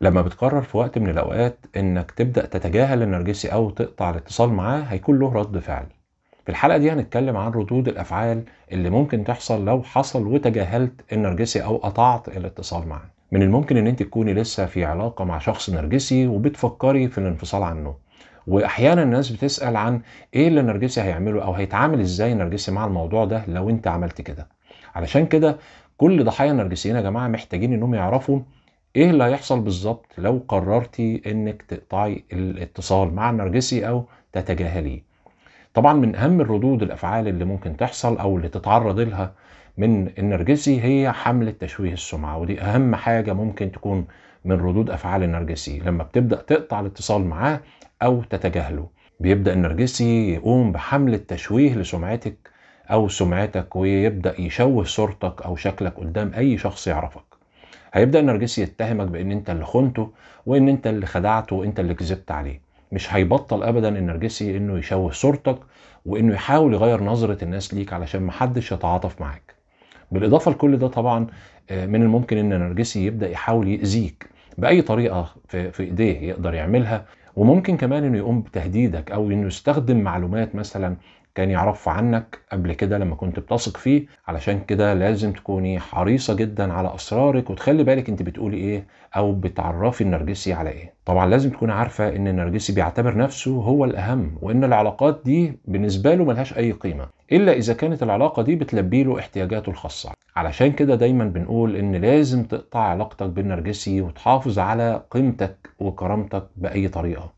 لما بتقرر في وقت من الأوقات إنك تبدأ تتجاهل النرجسي أو تقطع الاتصال معاه هيكون له رد فعل. في الحلقة دي هنتكلم عن ردود الأفعال اللي ممكن تحصل لو حصل وتجاهلت النرجسي أو قطعت الاتصال معاه. من الممكن إن أنت تكوني لسه في علاقة مع شخص نرجسي وبتفكري في الانفصال عنه. واحيانا الناس بتسال عن ايه اللي النرجسي هيعمله او هيتعامل ازاي النرجسي مع الموضوع ده لو انت عملت كده علشان كده كل ضحايا النرجسيين يا جماعه محتاجين انهم يعرفوا ايه اللي هيحصل بالظبط لو قررتي انك تقطعي الاتصال مع النرجسي او تتجاهليه طبعا من اهم الردود الافعال اللي ممكن تحصل او اللي تتعرض لها من النرجسي هي حملة تشويه السمعة ودي اهم حاجة ممكن تكون من ردود افعال النرجسي لما بتبدأ تقطع الاتصال معاه او تتجاهله بيبدأ النرجسي يقوم بحملة تشويه لسمعتك او سمعتك ويبدأ يشوه صورتك او شكلك قدام اي شخص يعرفك هيبدا النرجسي يتهمك بان انت اللي خنته وان انت اللي خدعته وانت اللي كذبت عليه مش هيبطل ابدا النرجسي انه يشوه صورتك وانه يحاول يغير نظره الناس ليك علشان محدش يتعاطف معاك بالاضافه لكل ده طبعا آه، من الممكن ان النرجسي يبدا يحاول ياذيك باي طريقه في, في ايديه يقدر يعملها وممكن كمان انه يقوم بتهديدك او انه يستخدم معلومات مثلا كان يعرفه عنك قبل كده لما كنت بتثق فيه علشان كده لازم تكوني حريصه جدا على اسرارك وتخلي بالك انت بتقولي ايه او بتعرفي النرجسي على ايه طبعا لازم تكون عارفه ان النرجسي بيعتبر نفسه هو الاهم وان العلاقات دي بالنسبه له ملهاش اي قيمه الا اذا كانت العلاقه دي بتلبي له احتياجاته الخاصه علشان كده دايما بنقول ان لازم تقطع علاقتك بالنرجسي وتحافظ على قيمتك وكرامتك باي طريقه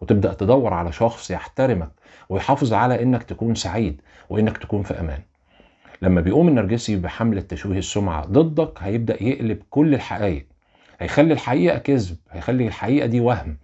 وتبدا تدور على شخص يحترمك ويحافظ على انك تكون سعيد وانك تكون في امان لما بيقوم النرجسي بحملة تشويه السمعة ضدك هيبدأ يقلب كل الحقائق هيخلي الحقيقة كذب هيخلي الحقيقة دي وهم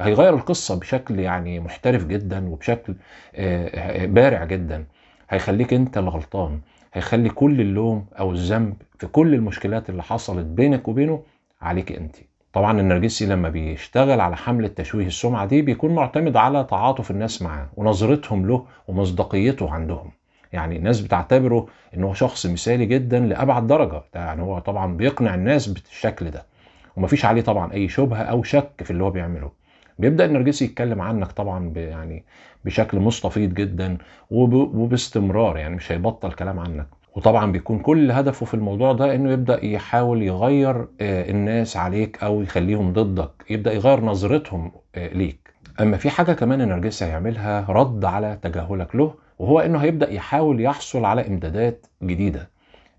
هيغير القصة بشكل يعني محترف جدا وبشكل آه، آه، آه، بارع جدا هيخليك انت الغلطان هيخلي كل اللوم او الذنب في كل المشكلات اللي حصلت بينك وبينه عليك انت طبعا النرجسي لما بيشتغل على حملة تشويه السمعة دي بيكون معتمد على تعاطف الناس معاه ونظرتهم له ومصداقيته عندهم يعني الناس بتعتبره ان هو شخص مثالي جدا لابعد درجة يعني هو طبعا بيقنع الناس بالشكل ده ومفيش عليه طبعا اي شبهة او شك في اللي هو بيعمله بيبدا النرجسي يتكلم عنك طبعا يعني بشكل مستفيض جدا وباستمرار يعني مش هيبطل كلام عنك وطبعا بيكون كل هدفه في الموضوع ده انه يبدا يحاول يغير آه، الناس عليك او يخليهم ضدك يبدا يغير نظرتهم آه، ليك اما في حاجه كمان النرجسي هيعملها رد على تجاهلك له وهو انه هيبدا يحاول يحصل على امدادات جديده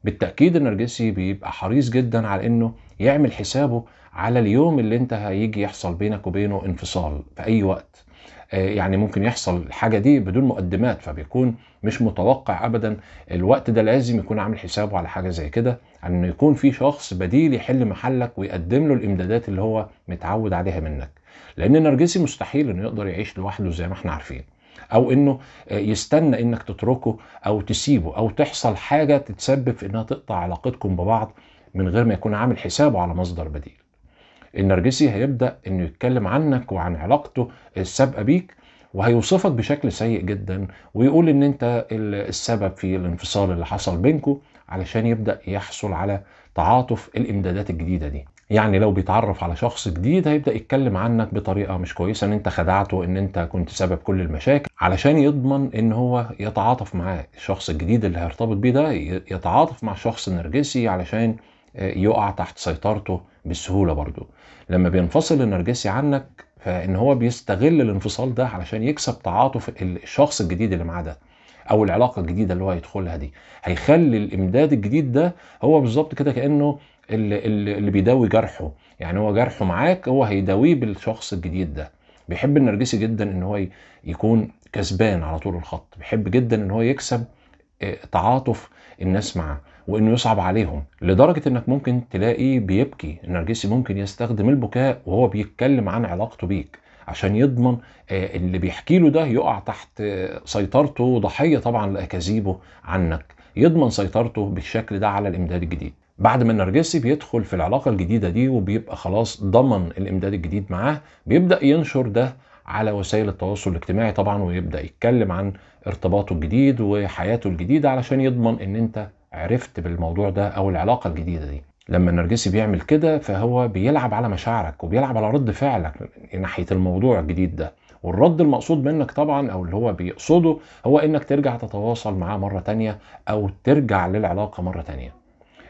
بالتاكيد النرجسي بيبقى حريص جدا على انه يعمل حسابه على اليوم اللي انت هيجي يحصل بينك وبينه انفصال في اي وقت آه، يعني ممكن يحصل الحاجه دي بدون مقدمات فبيكون مش متوقع ابدا الوقت ده لازم يكون عامل حسابه على حاجه زي كده ان يكون في شخص بديل يحل محلك ويقدم له الامدادات اللي هو متعود عليها منك لان النرجسي مستحيل انه يقدر يعيش لوحده زي ما احنا عارفين او انه آه، يستنى انك تتركه او تسيبه او تحصل حاجه تتسبب في انها تقطع علاقتكم ببعض من غير ما يكون عامل حسابه على مصدر بديل النرجسي هيبدا انه يتكلم عنك وعن علاقته السابقه بيك وهيوصفك بشكل سيء جدا ويقول ان انت السبب في الانفصال اللي حصل بينكو علشان يبدا يحصل على تعاطف الامدادات الجديده دي يعني لو بيتعرف على شخص جديد هيبدا يتكلم عنك بطريقه مش كويسه ان انت خدعته ان انت كنت سبب كل المشاكل علشان يضمن ان هو يتعاطف معاه الشخص الجديد اللي هيرتبط بيه ده يتعاطف مع الشخص النرجسي علشان آه، يقع تحت سيطرته بسهوله برضو لما بينفصل النرجسي عنك فان هو بيستغل الانفصال ده علشان يكسب تعاطف الشخص الجديد اللي معاه ده او العلاقه الجديده اللي هو هيدخلها دي هيخلي الامداد الجديد ده هو بالظبط كده كانه اللي, بيداوي جرحه يعني هو جرحه معاك هو هيداويه بالشخص الجديد ده بيحب النرجسي جدا ان هو يكون كسبان على طول الخط بيحب جدا ان هو يكسب آه، تعاطف الناس معاه وانه يصعب عليهم لدرجه انك ممكن تلاقي بيبكي النرجسي ممكن يستخدم البكاء وهو بيتكلم عن علاقته بيك عشان يضمن آه، اللي بيحكي له ده يقع تحت آه، سيطرته ضحيه طبعا لاكاذيبه عنك يضمن سيطرته بالشكل ده على الامداد الجديد بعد ما النرجسي بيدخل في العلاقه الجديده دي وبيبقى خلاص ضمن الامداد الجديد معاه بيبدا ينشر ده على وسائل التواصل الاجتماعي طبعا ويبدا يتكلم عن ارتباطه الجديد وحياته الجديده علشان يضمن ان انت عرفت بالموضوع ده او العلاقه الجديده دي لما النرجسي بيعمل كده فهو بيلعب على مشاعرك وبيلعب على رد فعلك ناحيه الموضوع الجديد ده والرد المقصود منك طبعا او اللي هو بيقصده هو انك ترجع تتواصل معاه مره تانية او ترجع للعلاقه مره تانية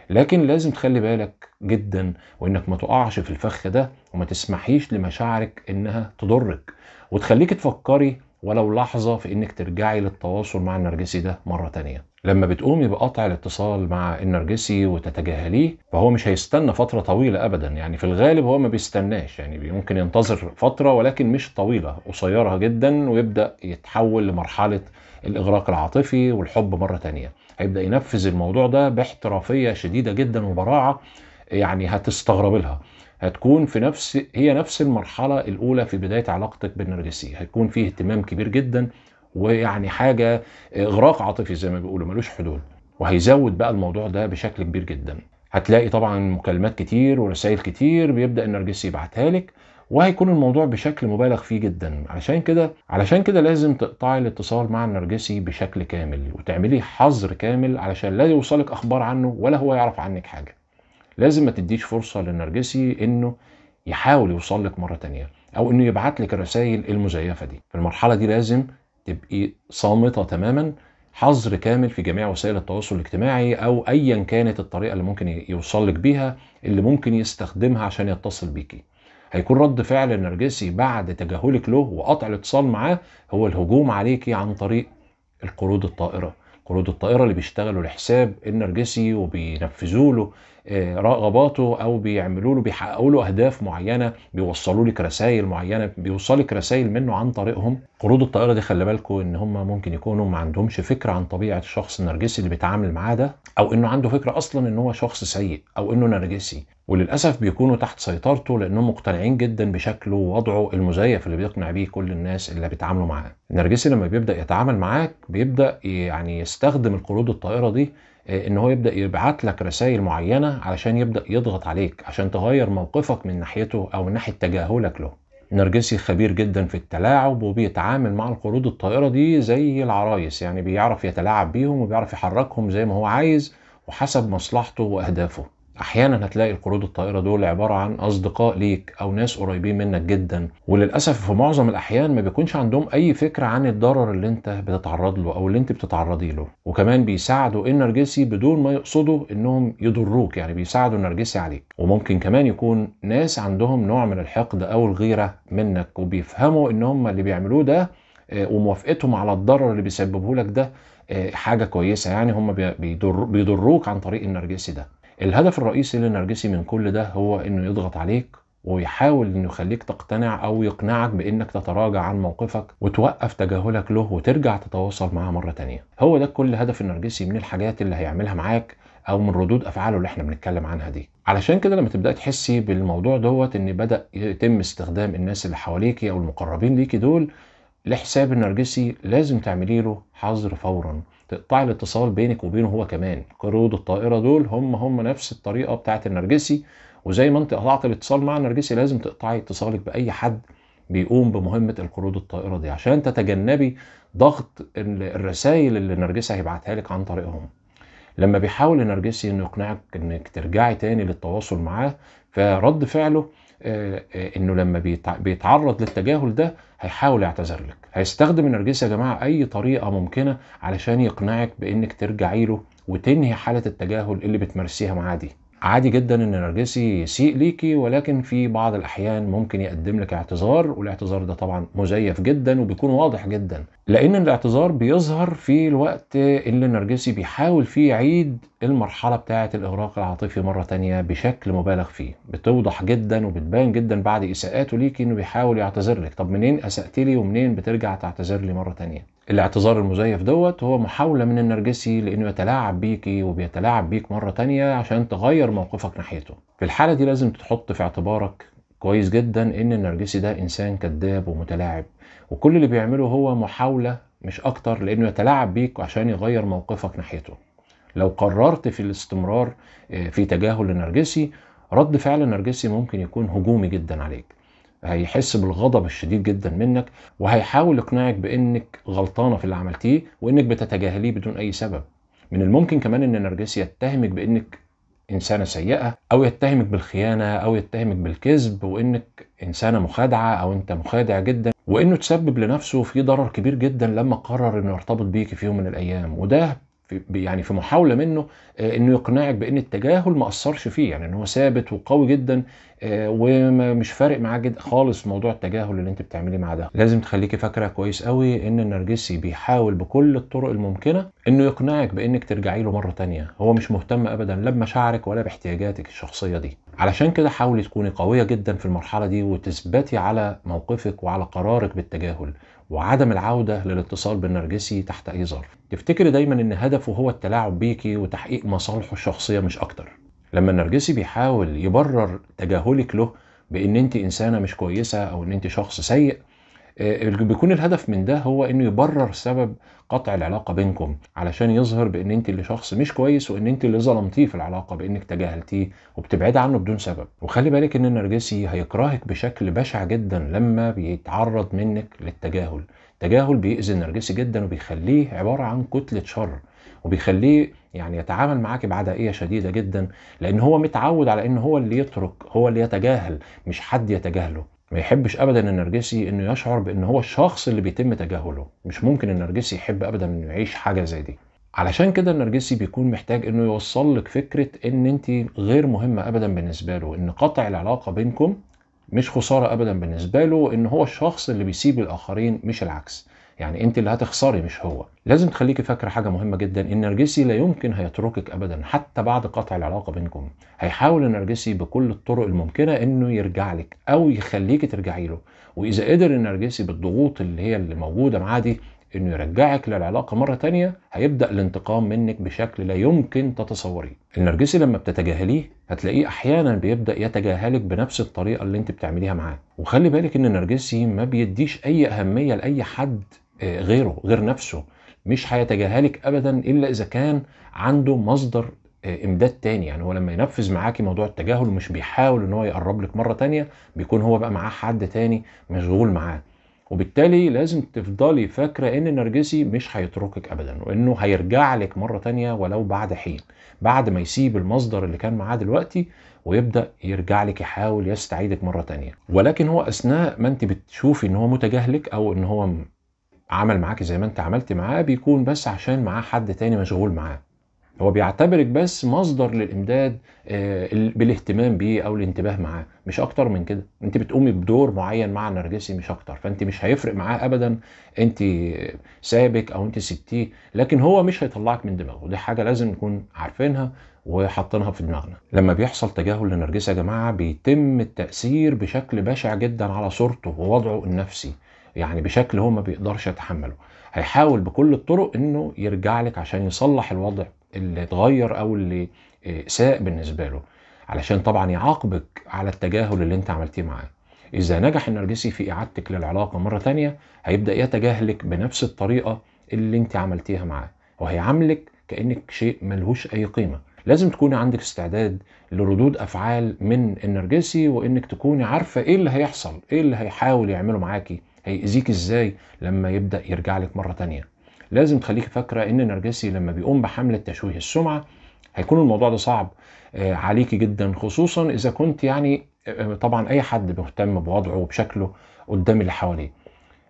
لكن لازم تخلي بالك جدا وانك ما تقعش في الفخ ده وما تسمحيش لمشاعرك انها تضرك وتخليك تفكري ولو لحظة في انك ترجعي للتواصل مع النرجسي ده مرة تانية لما بتقومي بقطع الاتصال مع النرجسي وتتجاهليه فهو مش هيستنى فترة طويلة ابدا يعني في الغالب هو ما بيستناش يعني ممكن ينتظر فترة ولكن مش طويلة قصيرة جدا ويبدأ يتحول لمرحلة الاغراق العاطفي والحب مرة تانية هيبدأ ينفذ الموضوع ده باحترافية شديدة جدا وبراعة يعني هتستغرب لها هتكون في نفس هي نفس المرحله الاولى في بدايه علاقتك بالنرجسيه هيكون فيه اهتمام كبير جدا ويعني حاجه اغراق عاطفي زي ما بيقولوا ملوش حدود وهيزود بقى الموضوع ده بشكل كبير جدا هتلاقي طبعا مكالمات كتير ورسائل كتير بيبدا النرجسي يبعتها لك وهيكون الموضوع بشكل مبالغ فيه جدا علشان كده علشان كده لازم تقطعي الاتصال مع النرجسي بشكل كامل وتعملي حظر كامل علشان لا يوصلك اخبار عنه ولا هو يعرف عنك حاجه لازم ما تديش فرصه للنرجسي انه يحاول يوصل لك مره تانية او انه يبعت لك الرسائل المزيفه دي في المرحله دي لازم تبقي صامته تماما حظر كامل في جميع وسائل التواصل الاجتماعي او ايا كانت الطريقه اللي ممكن يوصل لك بيها اللي ممكن يستخدمها عشان يتصل بيكي هيكون رد فعل النرجسي بعد تجاهلك له وقطع الاتصال معاه هو الهجوم عليكي عن طريق القروض الطائره قروض الطائره اللي بيشتغلوا لحساب النرجسي وبينفذوا له آه، رغباته او بيعملوا له بيحققوا له اهداف معينه بيوصلوا لك رسائل معينه بيوصلك رسائل منه عن طريقهم قروض الطائره دي خلي بالكم ان هم ممكن يكونوا ما عندهمش فكره عن طبيعه الشخص النرجسي اللي بيتعامل معاه ده او انه عنده فكره اصلا ان هو شخص سيء او انه نرجسي وللاسف بيكونوا تحت سيطرته لانهم مقتنعين جدا بشكله ووضعه المزيف اللي بيقنع بيه كل الناس اللي بيتعاملوا معاه النرجسي لما بيبدا يتعامل معاك بيبدا يعني يستخدم القروض الطائره دي إيه، ان هو يبدا يبعت لك رسائل معينه علشان يبدا يضغط عليك عشان تغير موقفك من ناحيته او من ناحيه تجاهلك له نرجسي خبير جدا في التلاعب وبيتعامل مع القرود الطائرة دي زي العرايس يعني بيعرف يتلاعب بيهم وبيعرف يحركهم زي ما هو عايز وحسب مصلحته وأهدافه احيانا هتلاقي القرود الطائره دول عباره عن اصدقاء ليك او ناس قريبين منك جدا وللاسف في معظم الاحيان ما بيكونش عندهم اي فكره عن الضرر اللي انت بتتعرض له او اللي انت بتتعرضي له وكمان بيساعدوا النرجسي بدون ما يقصدوا انهم يضروك يعني بيساعدوا النرجسي عليك وممكن كمان يكون ناس عندهم نوع من الحقد او الغيره منك وبيفهموا ان هم اللي بيعملوه ده آه، وموافقتهم على الضرر اللي بيسببه لك ده آه، حاجه كويسه يعني هم بيضر بيضروك عن طريق النرجسي ده الهدف الرئيسي للنرجسي من كل ده هو انه يضغط عليك ويحاول انه يخليك تقتنع او يقنعك بانك تتراجع عن موقفك وتوقف تجاهلك له وترجع تتواصل معاه مره تانية هو ده كل هدف النرجسي من الحاجات اللي هيعملها معاك او من ردود افعاله اللي احنا بنتكلم عنها دي علشان كده لما تبداي تحسي بالموضوع دوت ان بدا يتم استخدام الناس اللي حواليكي او المقربين ليكي دول لحساب النرجسي لازم تعملي له حظر فورا تقطع الاتصال بينك وبينه هو كمان قرود الطائره دول هم هم نفس الطريقه بتاعه النرجسي وزي ما انت قطعت الاتصال مع النرجسي لازم تقطعي اتصالك باي حد بيقوم بمهمه القرود الطائره دي عشان تتجنبي ضغط الرسائل اللي النرجسي هيبعتها لك عن طريقهم لما بيحاول النرجسي انه يقنعك انك ترجعي تاني للتواصل معاه فرد فعله آه، آه، انه لما بيتعرض للتجاهل ده هيحاول يعتذر لك هيستخدم النرجسي يا جماعه اي طريقه ممكنه علشان يقنعك بانك ترجعي له وتنهي حاله التجاهل اللي بتمارسيها معاه دي عادي جدا ان النرجسي يسيء ليكي ولكن في بعض الاحيان ممكن يقدم لك اعتذار والاعتذار ده طبعا مزيف جدا وبيكون واضح جدا لان الاعتذار بيظهر في الوقت اللي النرجسي بيحاول فيه يعيد المرحله بتاعه الاغراق العاطفي مره تانية بشكل مبالغ فيه بتوضح جدا وبتبان جدا بعد اساءاته ليكي انه بيحاول يعتذر لك طب منين اسأت لي ومنين بترجع تعتذر لي مره تانية الاعتذار المزيف دوت هو محاولة من النرجسي لأنه يتلاعب بيكي وبيتلاعب بيك مرة تانية عشان تغير موقفك ناحيته في الحالة دي لازم تحط في اعتبارك كويس جدا إن النرجسي ده إنسان كذاب ومتلاعب وكل اللي بيعمله هو محاولة مش أكتر لأنه يتلاعب بيك عشان يغير موقفك ناحيته لو قررت في الاستمرار آه، في تجاهل النرجسي رد فعل النرجسي ممكن يكون هجومي جدا عليك هيحس بالغضب الشديد جدا منك وهيحاول يقنعك بانك غلطانه في اللي عملتيه وانك بتتجاهليه بدون اي سبب من الممكن كمان ان النرجسي يتهمك بانك انسانه سيئه او يتهمك بالخيانه او يتهمك بالكذب وانك انسانه مخادعه او انت مخادع جدا وانه تسبب لنفسه في ضرر كبير جدا لما قرر انه يرتبط بيك في يوم من الايام وده في يعني في محاوله منه آه، انه يقنعك بان التجاهل ما اثرش فيه يعني ان هو ثابت وقوي جدا آه، ومش فارق معاه جدا خالص موضوع التجاهل اللي انت بتعمليه مع ده لازم تخليكي فاكره كويس قوي ان النرجسي بيحاول بكل الطرق الممكنه انه يقنعك بانك ترجعي له مره تانية هو مش مهتم ابدا لا بمشاعرك ولا باحتياجاتك الشخصيه دي علشان كده حاولي تكوني قويه جدا في المرحله دي وتثبتي على موقفك وعلى قرارك بالتجاهل وعدم العودة للاتصال بالنرجسي تحت أي ظرف تفتكري دايما إن هدفه هو التلاعب بيكي وتحقيق مصالحه الشخصية مش أكتر لما النرجسي بيحاول يبرر تجاهلك له بإن أنت إنسانة مش كويسة أو إن أنت شخص سيء آه، بيكون الهدف من ده هو انه يبرر سبب قطع العلاقه بينكم علشان يظهر بان انت اللي شخص مش كويس وان انت اللي ظلمتيه في العلاقه بانك تجاهلتيه وبتبعد عنه بدون سبب وخلي بالك ان النرجسي هيكرهك بشكل بشع جدا لما بيتعرض منك للتجاهل التجاهل بيأذي النرجسي جدا وبيخليه عباره عن كتله شر وبيخليه يعني يتعامل معاك بعدائيه شديده جدا لان هو متعود على ان هو اللي يترك هو اللي يتجاهل مش حد يتجاهله ما يحبش ابدا النرجسي انه يشعر بان هو الشخص اللي بيتم تجاهله مش ممكن النرجسي يحب ابدا انه يعيش حاجه زي دي علشان كده النرجسي بيكون محتاج انه يوصل لك فكره ان انت غير مهمه ابدا بالنسبه له ان قطع العلاقه بينكم مش خساره ابدا بالنسبه له ان هو الشخص اللي بيسيب الاخرين مش العكس يعني انت اللي هتخسري مش هو لازم تخليكي فاكره حاجه مهمه جدا ان نرجسي لا يمكن هيتركك ابدا حتى بعد قطع العلاقه بينكم هيحاول النرجسي بكل الطرق الممكنه انه يرجع لك او يخليكي ترجعي له واذا قدر النرجسي بالضغوط اللي هي اللي موجوده معاه دي انه يرجعك للعلاقه مره تانية هيبدا الانتقام منك بشكل لا يمكن تتصوريه النرجسي لما بتتجاهليه هتلاقيه احيانا بيبدا يتجاهلك بنفس الطريقه اللي انت بتعمليها معاه وخلي بالك ان النرجسي ما بيديش اي اهميه لاي حد غيره غير نفسه مش هيتجاهلك ابدا الا اذا كان عنده مصدر آه، امداد تاني يعني هو لما ينفذ معاكي موضوع التجاهل ومش بيحاول ان هو يقرب لك مره تانية بيكون هو بقى معاه حد تاني مشغول معاه وبالتالي لازم تفضلي فاكره ان النرجسي مش هيتركك ابدا وانه هيرجع لك مره تانية ولو بعد حين بعد ما يسيب المصدر اللي كان معاه دلوقتي ويبدا يرجع لك يحاول يستعيدك مره تانية ولكن هو اثناء ما انت بتشوفي ان هو متجاهلك او ان هو عمل معاك زي ما انت عملت معاه بيكون بس عشان معاه حد تاني مشغول معاه هو بيعتبرك بس مصدر للامداد آه، بالاهتمام بيه او الانتباه معاه مش اكتر من كده انت بتقومي بدور معين مع النرجسي مش اكتر فانت مش هيفرق معاه ابدا انت سابك او انت سبتيه لكن هو مش هيطلعك من دماغه ودي حاجه لازم نكون عارفينها وحاطينها في دماغنا لما بيحصل تجاهل للنرجسي يا جماعه بيتم التاثير بشكل بشع جدا على صورته ووضعه النفسي يعني بشكل هو ما بيقدرش يتحمله هيحاول بكل الطرق انه يرجع لك عشان يصلح الوضع اللي اتغير او اللي آه، ساء بالنسبه له علشان طبعا يعاقبك على التجاهل اللي انت عملتيه معاه اذا نجح النرجسي في اعادتك للعلاقه مره تانية هيبدا يتجاهلك بنفس الطريقه اللي انت عملتيها معاه وهيعاملك كانك شيء ملهوش اي قيمه لازم تكوني عندك استعداد لردود افعال من النرجسي وانك تكوني عارفه ايه اللي هيحصل ايه اللي هيحاول يعمله معاكي هيأذيك ازاي لما يبدا يرجع لك مره تانية لازم تخليك فاكره ان النرجسي لما بيقوم بحمله تشويه السمعه هيكون الموضوع ده صعب آه، عليكي جدا خصوصا اذا كنت يعني آه، طبعا اي حد مهتم بوضعه وبشكله قدام اللي حواليه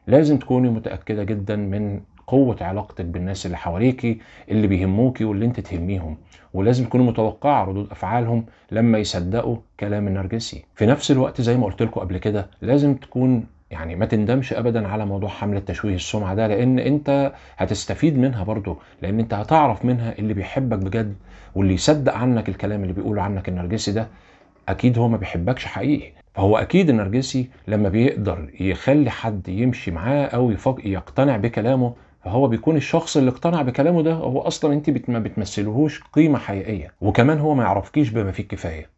لازم تكوني متاكده جدا من قوة علاقتك بالناس اللي حواليكي اللي بيهموكي واللي انت تهميهم ولازم تكونوا متوقعة ردود أفعالهم لما يصدقوا كلام النرجسي في نفس الوقت زي ما قلت لكم قبل كده لازم تكون يعني ما تندمش ابدا على موضوع حمله تشويه السمعه ده لان انت هتستفيد منها برضو لان انت هتعرف منها اللي بيحبك بجد واللي يصدق عنك الكلام اللي بيقوله عنك النرجسي ده اكيد هو ما بيحبكش حقيقي فهو اكيد النرجسي لما بيقدر يخلي حد يمشي معاه او يقتنع بكلامه فهو بيكون الشخص اللي اقتنع بكلامه ده هو اصلا انت ما بتمثلهوش قيمه حقيقيه وكمان هو ما يعرفكيش بما فيه الكفايه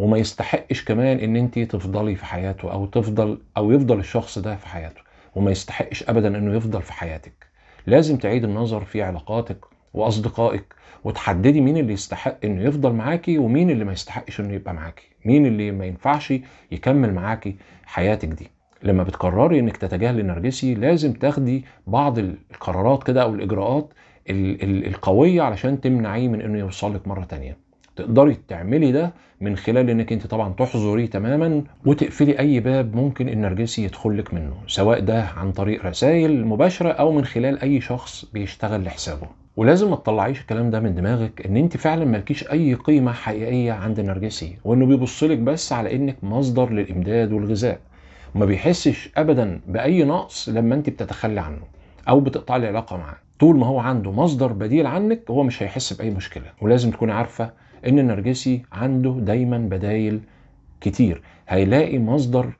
وما يستحقش كمان ان انت تفضلي في حياته او تفضل او يفضل الشخص ده في حياته وما يستحقش ابدا انه يفضل في حياتك لازم تعيد النظر في علاقاتك واصدقائك وتحددي مين اللي يستحق انه يفضل معاكي ومين اللي ما يستحقش انه يبقى معاكي مين اللي ما ينفعش يكمل معاكي حياتك دي لما بتقرري انك تتجاهلي النرجسي لازم تاخدي بعض القرارات كده او الاجراءات القويه علشان تمنعيه من انه يوصلك مره تانيه تقدري تعملي ده من خلال انك انت طبعا تحظريه تماما وتقفلي اي باب ممكن النرجسي يدخل لك منه سواء ده عن طريق رسائل مباشره او من خلال اي شخص بيشتغل لحسابه ولازم ما تطلعيش الكلام ده من دماغك ان انت فعلا مالكيش اي قيمه حقيقيه عند النرجسي وانه بيبصلك بس على انك مصدر للامداد والغذاء ما بيحسش ابدا باي نقص لما انت بتتخلي عنه او بتقطع العلاقه معاه طول ما هو عنده مصدر بديل عنك هو مش هيحس باي مشكله ولازم تكوني عارفه ان النرجسي عنده دايما بدايل كتير هيلاقي مصدر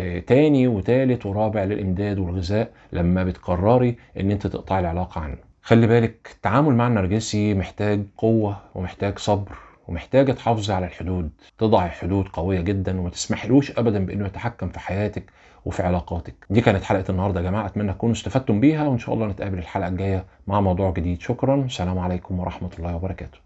آه، تاني وتالت ورابع للامداد والغذاء لما بتقرري ان انت تقطعي العلاقه عنه خلي بالك التعامل مع النرجسي محتاج قوه ومحتاج صبر ومحتاجه تحافظي على الحدود تضعي حدود قويه جدا وما تسمحلوش ابدا بانه يتحكم في حياتك وفي علاقاتك دي كانت حلقه النهارده يا جماعه اتمنى تكونوا استفدتم بيها وان شاء الله نتقابل الحلقه الجايه مع موضوع جديد شكرا والسلام عليكم ورحمه الله وبركاته